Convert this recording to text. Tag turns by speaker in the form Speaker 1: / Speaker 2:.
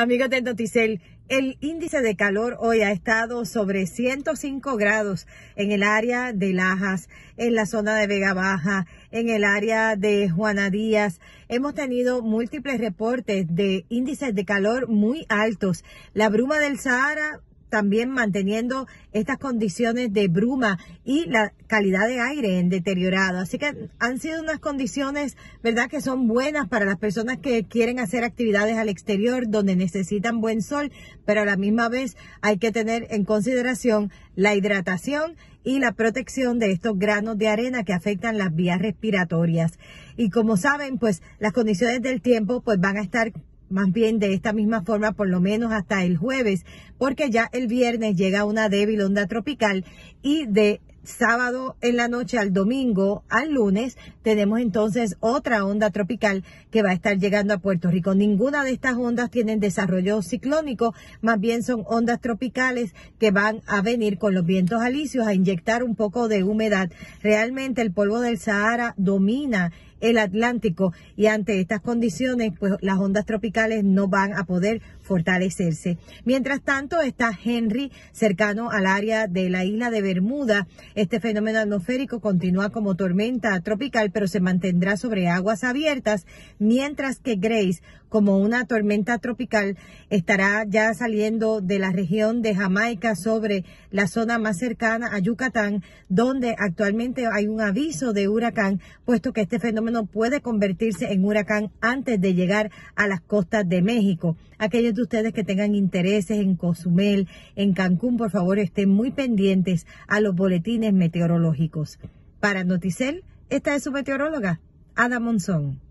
Speaker 1: Amigos de Noticel, el índice de calor hoy ha estado sobre 105 grados en el área de Lajas, en la zona de Vega Baja, en el área de Juana Díaz. Hemos tenido múltiples reportes de índices de calor muy altos. La bruma del Sahara también manteniendo estas condiciones de bruma y la calidad de aire en deteriorado. Así que han sido unas condiciones, ¿verdad?, que son buenas para las personas que quieren hacer actividades al exterior, donde necesitan buen sol, pero a la misma vez hay que tener en consideración la hidratación y la protección de estos granos de arena que afectan las vías respiratorias. Y como saben, pues las condiciones del tiempo pues van a estar más bien de esta misma forma por lo menos hasta el jueves, porque ya el viernes llega una débil onda tropical y de sábado en la noche al domingo al lunes tenemos entonces otra onda tropical que va a estar llegando a Puerto Rico. Ninguna de estas ondas tienen desarrollo ciclónico, más bien son ondas tropicales que van a venir con los vientos alisios a inyectar un poco de humedad. Realmente el polvo del Sahara domina el Atlántico y ante estas condiciones, pues las ondas tropicales no van a poder fortalecerse. Mientras tanto, está Henry cercano al área de la isla de Bermuda. Este fenómeno atmosférico continúa como tormenta tropical, pero se mantendrá sobre aguas abiertas, mientras que Grace, como una tormenta tropical, estará ya saliendo de la región de Jamaica sobre la zona más cercana a Yucatán, donde actualmente hay un aviso de huracán, puesto que este fenómeno no puede convertirse en huracán antes de llegar a las costas de México. Aquellos de ustedes que tengan intereses en Cozumel, en Cancún, por favor estén muy pendientes a los boletines meteorológicos. Para Noticel, esta es su meteoróloga, Ada Monzón.